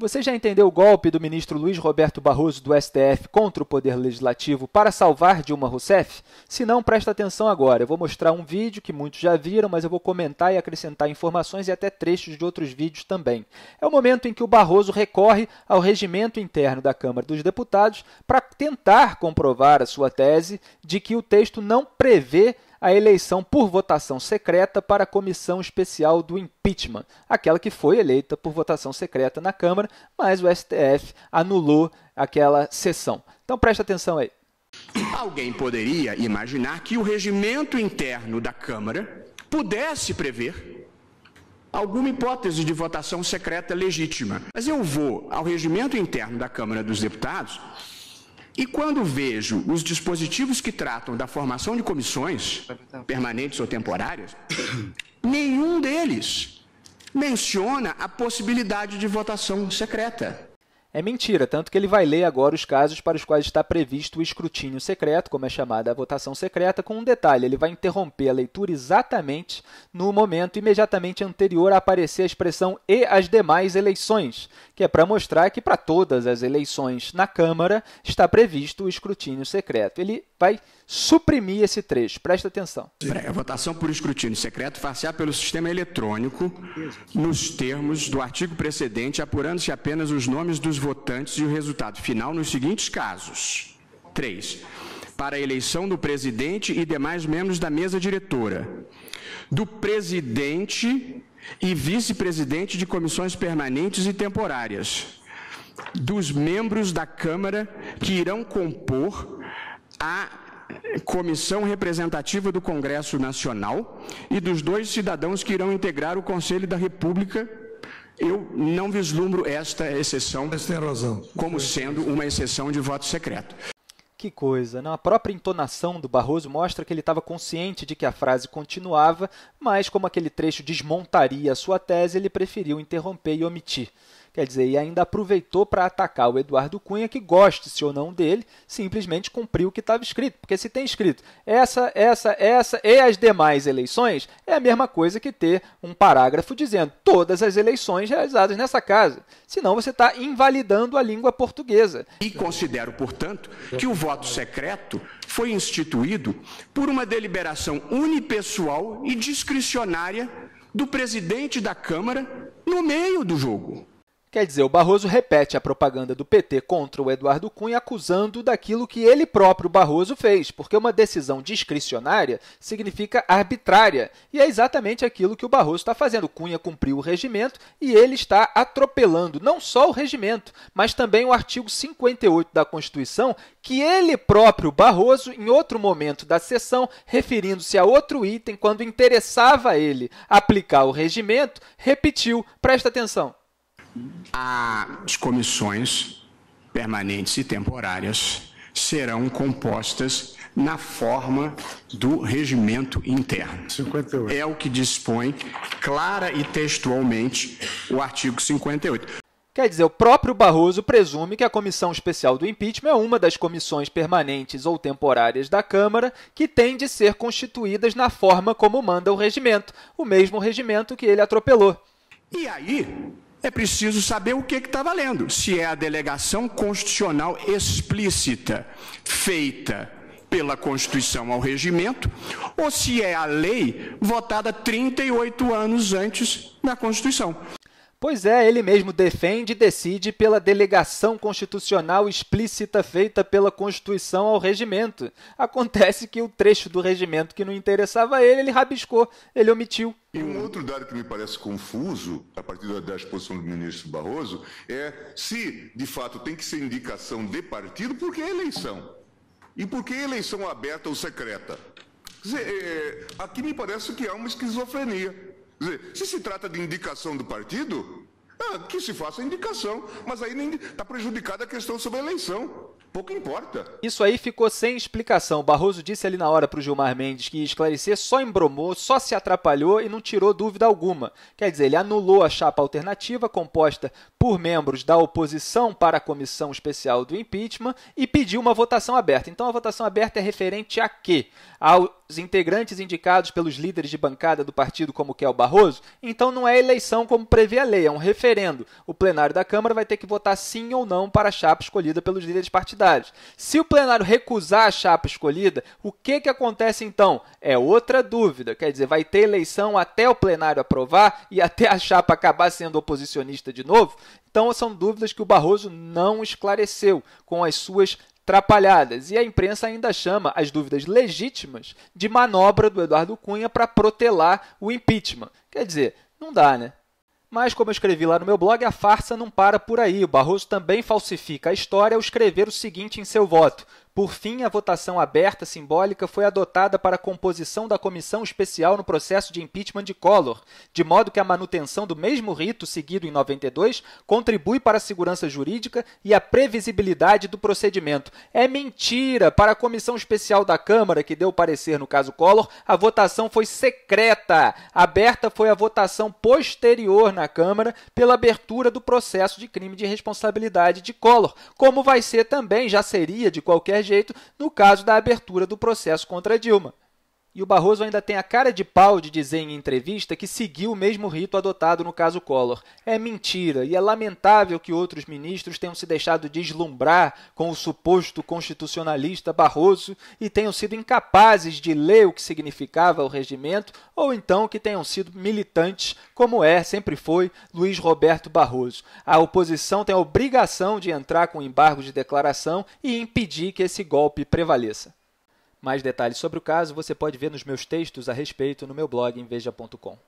Você já entendeu o golpe do ministro Luiz Roberto Barroso do STF contra o Poder Legislativo para salvar Dilma Rousseff? Se não, presta atenção agora. Eu vou mostrar um vídeo que muitos já viram, mas eu vou comentar e acrescentar informações e até trechos de outros vídeos também. É o momento em que o Barroso recorre ao regimento interno da Câmara dos Deputados para tentar comprovar a sua tese de que o texto não prevê a eleição por votação secreta para a Comissão Especial do Impeachment, aquela que foi eleita por votação secreta na Câmara, mas o STF anulou aquela sessão. Então preste atenção aí. Alguém poderia imaginar que o regimento interno da Câmara pudesse prever alguma hipótese de votação secreta legítima. Mas eu vou ao regimento interno da Câmara dos Deputados e quando vejo os dispositivos que tratam da formação de comissões, permanentes ou temporárias, nenhum deles menciona a possibilidade de votação secreta. É mentira, tanto que ele vai ler agora os casos para os quais está previsto o escrutínio secreto, como é chamada a votação secreta, com um detalhe: ele vai interromper a leitura exatamente no momento imediatamente anterior a aparecer a expressão e as demais eleições, que é para mostrar que para todas as eleições na Câmara está previsto o escrutínio secreto. Ele vai suprimir esse trecho, presta atenção. A votação por escrutínio secreto far-se-á pelo sistema eletrônico, nos termos do artigo precedente, apurando-se apenas os nomes dos votantes e o resultado final nos seguintes casos. 3. Para a eleição do presidente e demais membros da mesa diretora. Do presidente e vice-presidente de comissões permanentes e temporárias, dos membros da Câmara que irão compor a comissão representativa do Congresso Nacional e dos dois cidadãos que irão integrar o Conselho da República. Eu não vislumbro esta exceção como sendo uma exceção de voto secreto. Que coisa, não? Né? A própria entonação do Barroso mostra que ele estava consciente de que a frase continuava, mas como aquele trecho desmontaria a sua tese, ele preferiu interromper e omitir. Quer dizer, e ainda aproveitou para atacar o Eduardo Cunha, que goste-se ou não dele, simplesmente cumpriu o que estava escrito. Porque se tem escrito essa, essa, essa e as demais eleições, é a mesma coisa que ter um parágrafo dizendo todas as eleições realizadas nessa casa. Senão você está invalidando a língua portuguesa. E considero, portanto, que o voto secreto foi instituído por uma deliberação unipessoal e discricionária do presidente da Câmara no meio do jogo. Quer dizer, o Barroso repete a propaganda do PT contra o Eduardo Cunha, acusando daquilo que ele próprio Barroso fez, porque uma decisão discricionária significa arbitrária, e é exatamente aquilo que o Barroso está fazendo. Cunha cumpriu o regimento e ele está atropelando não só o regimento, mas também o artigo 58 da Constituição, que ele próprio Barroso, em outro momento da sessão, referindo-se a outro item, quando interessava a ele aplicar o regimento, repetiu. Presta atenção as comissões permanentes e temporárias serão compostas na forma do regimento interno. 58. É o que dispõe clara e textualmente o artigo 58. Quer dizer, o próprio Barroso presume que a Comissão Especial do Impeachment é uma das comissões permanentes ou temporárias da Câmara que tem de ser constituídas na forma como manda o regimento, o mesmo regimento que ele atropelou. E aí, é preciso saber o que está valendo. Se é a delegação constitucional explícita, feita pela Constituição ao regimento, ou se é a lei votada 38 anos antes da Constituição. Pois é, ele mesmo defende e decide pela delegação constitucional explícita feita pela Constituição ao regimento. Acontece que o trecho do regimento que não interessava a ele, ele rabiscou, ele omitiu. E um outro dado que me parece confuso, a partir da exposição do ministro Barroso, é se, de fato, tem que ser indicação de partido, por que eleição? E por que eleição aberta ou secreta? Quer dizer, é, aqui me parece que há uma esquizofrenia dizer, se se trata de indicação do partido, ah, que se faça indicação, mas aí está prejudicada a questão sobre a eleição. Pouco importa. Isso aí ficou sem explicação. Barroso disse ali na hora para o Gilmar Mendes que esclarecer só embromou, só se atrapalhou e não tirou dúvida alguma. Quer dizer, ele anulou a chapa alternativa composta por membros da oposição para a comissão especial do impeachment e pediu uma votação aberta. Então, a votação aberta é referente a quê? Aos integrantes indicados pelos líderes de bancada do partido, como que o Barroso? Então, não é eleição como prevê a lei, é um referendo. O plenário da Câmara vai ter que votar sim ou não para a chapa escolhida pelos líderes partidários. Se o plenário recusar a chapa escolhida, o que, que acontece então? É outra dúvida. Quer dizer, vai ter eleição até o plenário aprovar e até a chapa acabar sendo oposicionista de novo? Então, são dúvidas que o Barroso não esclareceu com as suas trapalhadas. E a imprensa ainda chama as dúvidas legítimas de manobra do Eduardo Cunha para protelar o impeachment. Quer dizer, não dá, né? Mas, como eu escrevi lá no meu blog, a farsa não para por aí. O Barroso também falsifica a história ao escrever o seguinte em seu voto: por fim, a votação aberta simbólica foi adotada para a composição da comissão especial no processo de impeachment de Collor, de modo que a manutenção do mesmo rito seguido em 92 contribui para a segurança jurídica e a previsibilidade do procedimento. É mentira! Para a comissão especial da Câmara, que deu parecer no caso Collor, a votação foi secreta. Aberta foi a votação posterior na Câmara pela abertura do processo de crime de responsabilidade de Collor, como vai ser também, já seria de qualquer qualquer jeito no caso da abertura do processo contra Dilma. E o Barroso ainda tem a cara de pau de dizer em entrevista que seguiu o mesmo rito adotado no caso Collor. É mentira e é lamentável que outros ministros tenham se deixado deslumbrar com o suposto constitucionalista Barroso e tenham sido incapazes de ler o que significava o regimento, ou então que tenham sido militantes, como é, sempre foi, Luiz Roberto Barroso. A oposição tem a obrigação de entrar com embargo de declaração e impedir que esse golpe prevaleça. Mais detalhes sobre o caso você pode ver nos meus textos a respeito no meu blog em veja.com.